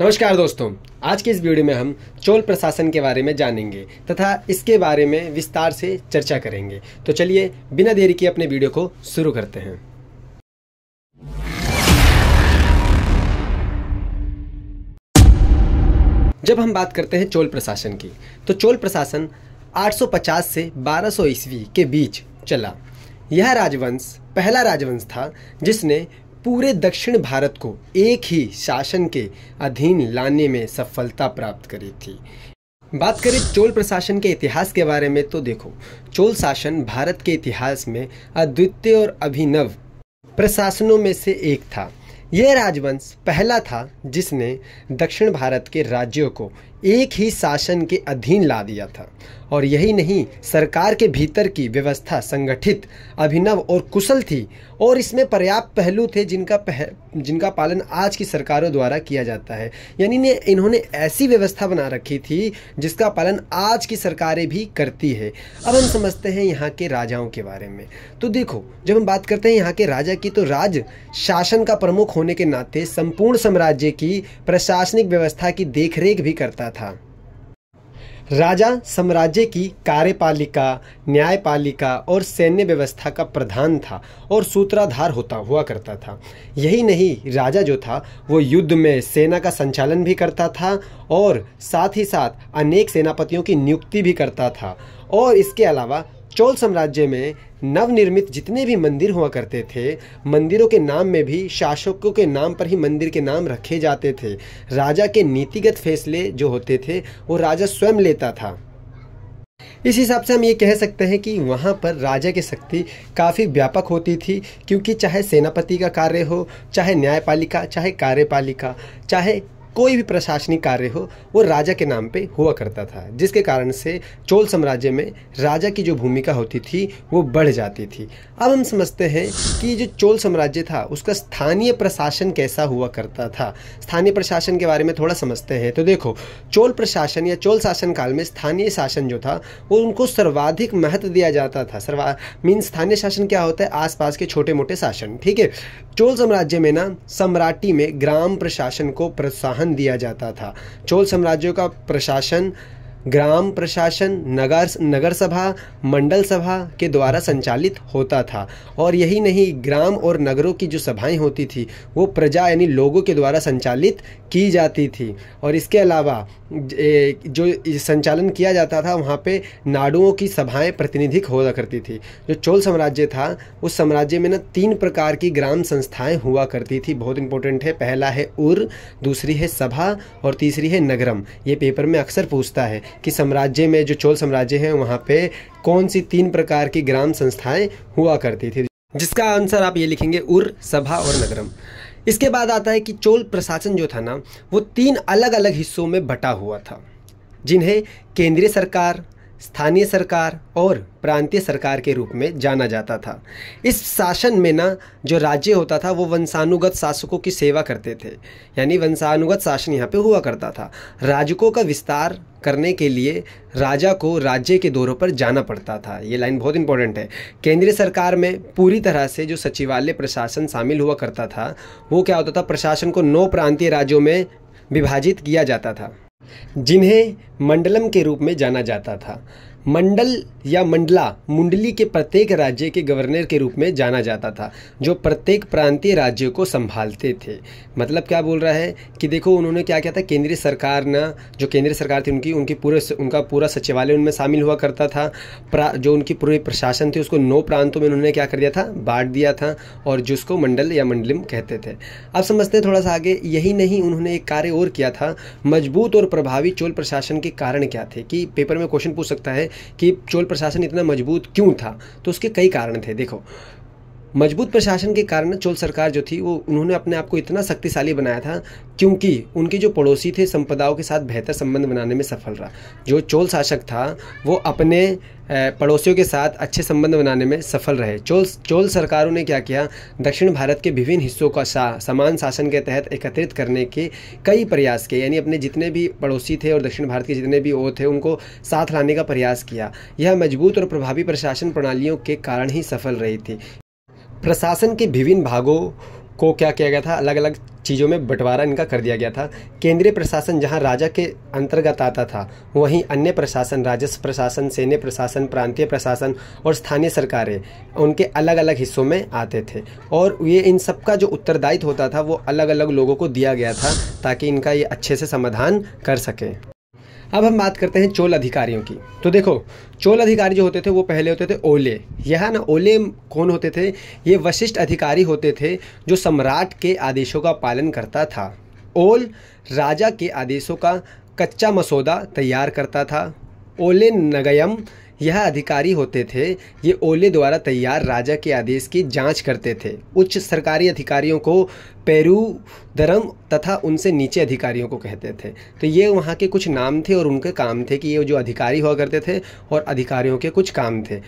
नमस्कार दोस्तों आज के इस वीडियो में हम चोल प्रशासन के बारे में जानेंगे तथा इसके बारे में विस्तार से चर्चा करेंगे तो चलिए बिना देरी के अपने वीडियो को शुरू करते हैं जब हम बात करते हैं चोल प्रशासन की तो चोल प्रशासन 850 से 1200 सौ ईस्वी के बीच चला यह राजवंश पहला राजवंश था जिसने पूरे दक्षिण भारत को एक ही शासन के अधीन लाने में सफलता प्राप्त करी थी बात करें चोल प्रशासन के इतिहास के बारे में तो देखो चोल शासन भारत के इतिहास में अद्वितीय और अभिनव प्रशासनों में से एक था यह राजवंश पहला था जिसने दक्षिण भारत के राज्यों को एक ही शासन के अधीन ला दिया था और यही नहीं सरकार के भीतर की व्यवस्था संगठित अभिनव और कुशल थी और इसमें पर्याप्त पहलू थे जिनका पह, जिनका पालन आज की सरकारों द्वारा किया जाता है यानी ने इन्होंने ऐसी व्यवस्था बना रखी थी जिसका पालन आज की सरकारें भी करती है अब हम समझते हैं यहाँ के राजाओं के बारे में तो देखो जब हम बात करते हैं यहाँ के राजा की तो राज शासन का प्रमुख होने के नाते संपूर्ण साम्राज्य की प्रशासनिक व्यवस्था की देखरेख भी करता था राजा साम्राज्य की कार्यपालिका न्यायपालिका और सैन्य व्यवस्था का प्रधान था और सूत्राधार होता हुआ करता था यही नहीं राजा जो था वो युद्ध में सेना का संचालन भी करता था और साथ ही साथ अनेक सेनापतियों की नियुक्ति भी करता था और इसके अलावा चोल साम्राज्य में नवनिर्मित जितने भी मंदिर हुआ करते थे मंदिरों के नाम में भी शासकों के नाम पर ही मंदिर के नाम रखे जाते थे राजा के नीतिगत फैसले जो होते थे वो राजा स्वयं लेता था इस हिसाब से हम ये कह सकते हैं कि वहाँ पर राजा की शक्ति काफ़ी व्यापक होती थी क्योंकि चाहे सेनापति का कार्य हो चाहे न्यायपालिका चाहे कार्यपालिका चाहे कोई भी प्रशासनिक कार्य हो वो राजा के नाम पे हुआ करता था जिसके कारण से चोल साम्राज्य में राजा की जो भूमिका होती थी वो बढ़ जाती थी अब हम समझते हैं कि जो चोल साम्राज्य था उसका स्थानीय प्रशासन कैसा हुआ करता था स्थानीय प्रशासन के बारे में थोड़ा समझते हैं तो देखो चोल प्रशासन या चोल शासन काल में स्थानीय शासन जो था वो उनको सर्वाधिक महत्व दिया जाता था सर्वा मीन स्थानीय शासन क्या होता है आसपास के छोटे मोटे शासन ठीक है चोल साम्राज्य में ना सम्राटी में ग्राम प्रशासन को प्रोत्साहन दिया जाता था चोल साम्राज्यों का प्रशासन ग्राम प्रशासन नगर नगर सभा मंडल सभा के द्वारा संचालित होता था और यही नहीं ग्राम और नगरों की जो सभाएं होती थी वो प्रजा यानी लोगों के द्वारा संचालित की जाती थी और इसके अलावा जो संचालन किया जाता था वहाँ पे नाडुओं की सभाएं प्रतिनिधिक हुआ करती थी जो चोल साम्राज्य था उस साम्राज्य में ना तीन प्रकार की ग्राम संस्थाएं हुआ करती थी बहुत इंपॉर्टेंट है पहला है उर दूसरी है सभा और तीसरी है नगरम ये पेपर में अक्सर पूछता है कि साम्राज्य में जो चोल साम्राज्य है वहाँ पे कौन सी तीन प्रकार की ग्राम संस्थाएं हुआ करती थी जिसका आंसर आप ये लिखेंगे उर सभा और नगरम इसके बाद आता है कि चोल प्रशासन जो था ना वो तीन अलग अलग हिस्सों में बटा हुआ था जिन्हें केंद्रीय सरकार स्थानीय सरकार और प्रांतीय सरकार के रूप में जाना जाता था इस शासन में ना जो राज्य होता था वो वंशानुगत शासकों की सेवा करते थे यानी वंशानुगत शासन यहाँ पे हुआ करता था राजकों का विस्तार करने के लिए राजा को राज्य के दौरों पर जाना पड़ता था ये लाइन बहुत इंपॉर्टेंट है केंद्रीय सरकार में पूरी तरह से जो सचिवालय प्रशासन शामिल हुआ करता था वो क्या होता था प्रशासन को नौ प्रांतीय राज्यों में विभाजित किया जाता था जिन्हें मंडलम के रूप में जाना जाता था मंडल या मंडला मुंडली के प्रत्येक राज्य के गवर्नर के रूप में जाना जाता था जो प्रत्येक प्रांतीय राज्य को संभालते थे मतलब क्या बोल रहा है कि देखो उन्होंने क्या किया था केंद्रीय सरकार ना जो केंद्रीय सरकार थी उनकी उनकी पूरे उनका पूरा सचिवालय उनमें शामिल हुआ करता था जो उनकी पूरी प्रशासन थी उसको नौ प्रांतों में उन्होंने क्या कर दिया था बांट दिया था और जिसको मंडल या मंडलिम कहते थे अब समझते हैं थोड़ा सा आगे यही नहीं उन्होंने एक कार्य और किया था मजबूत और प्रभावी चोल प्रशासन के कारण क्या थे कि पेपर में क्वेश्चन पूछ सकता है कि चोल प्रशासन इतना मजबूत क्यों था तो उसके कई कारण थे देखो मजबूत प्रशासन के कारण चोल सरकार जो थी वो उन्होंने अपने आप को इतना शक्तिशाली बनाया था क्योंकि उनके जो पड़ोसी थे संपदाओं के साथ बेहतर संबंध बनाने में सफल रहा जो चोल शासक था वो अपने पड़ोसियों के साथ अच्छे संबंध बनाने में सफल रहे चोल चोल सरकारों ने क्या किया दक्षिण भारत के विभिन्न हिस्सों का सा, समान शासन के तहत एकत्रित करने के कई प्रयास किए यानी अपने जितने भी पड़ोसी थे और दक्षिण भारत के जितने भी और थे उनको साथ लाने का प्रयास किया यह मजबूत और प्रभावी प्रशासन प्रणालियों के कारण ही सफल रही थी प्रशासन के विभिन्न भागों को क्या किया गया था अलग अलग चीज़ों में बंटवारा इनका कर दिया गया था केंद्रीय प्रशासन जहां राजा के अंतर्गत आता था वहीं अन्य प्रशासन राजस्व प्रशासन सैन्य प्रशासन प्रांतीय प्रशासन और स्थानीय सरकारें उनके अलग अलग हिस्सों में आते थे और ये इन सब का जो उत्तरदायित्व होता था वो अलग अलग लोगों को दिया गया था ताकि इनका ये अच्छे से समाधान कर सकें अब हम बात करते हैं चोल अधिकारियों की तो देखो चोल अधिकारी जो होते थे वो पहले होते थे ओले यह ना ओले कौन होते थे ये वशिष्ठ अधिकारी होते थे जो सम्राट के आदेशों का पालन करता था ओल राजा के आदेशों का कच्चा मसौदा तैयार करता था ओले नगयम यह अधिकारी होते थे ये ओले द्वारा तैयार राजा के आदेश की जांच करते थे उच्च सरकारी अधिकारियों को पेरू धर्म तथा उनसे नीचे अधिकारियों को कहते थे तो ये वहाँ के कुछ नाम थे और उनके काम थे कि ये जो अधिकारी हुआ करते थे और अधिकारियों के कुछ काम थे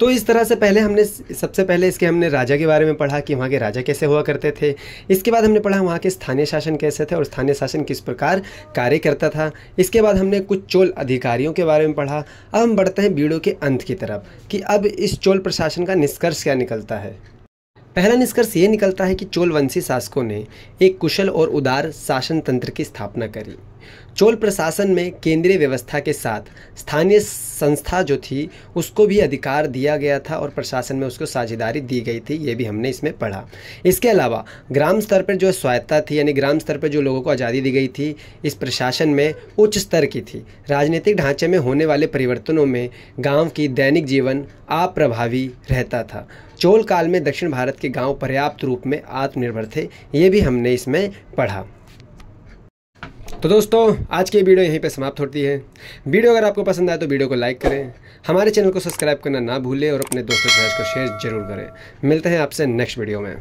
तो इस तरह से पहले हमने सबसे पहले इसके हमने राजा के बारे में पढ़ा कि वहाँ के राजा कैसे हुआ करते थे इसके बाद हमने पढ़ा वहाँ के स्थानीय शासन कैसे थे और स्थानीय शासन किस प्रकार कार्य करता था इसके बाद हमने कुछ चोल अधिकारियों के बारे में पढ़ा अब हम बढ़ते हैं बीड़ों के अंत की तरफ कि अब इस चोल प्रशासन का निष्कर्ष क्या निकलता है पहला निष्कर्ष ये निकलता है कि चोल वंशी शासकों ने एक कुशल और उदार शासन तंत्र की स्थापना करी चोल प्रशासन में केंद्रीय व्यवस्था के साथ स्थानीय संस्था जो थी उसको भी अधिकार दिया गया था और प्रशासन में उसको साझेदारी दी गई थी ये भी हमने इसमें पढ़ा इसके अलावा ग्राम स्तर पर जो स्वायत्ता थी यानी ग्राम स्तर पर जो लोगों को आज़ादी दी गई थी इस प्रशासन में उच्च स्तर की थी राजनीतिक ढांचे में होने वाले परिवर्तनों में गाँव की दैनिक जीवन अप्रभावी रहता था चोल काल में दक्षिण भारत के गाँव पर्याप्त रूप में आत्मनिर्भर थे ये भी हमने इसमें पढ़ा तो दोस्तों आज की वीडियो यहीं पे समाप्त होती है वीडियो अगर आपको पसंद आए तो वीडियो को लाइक करें हमारे चैनल को सब्सक्राइब करना ना भूलें और अपने दोस्तों को शेयर जरूर करें मिलते हैं आपसे नेक्स्ट वीडियो में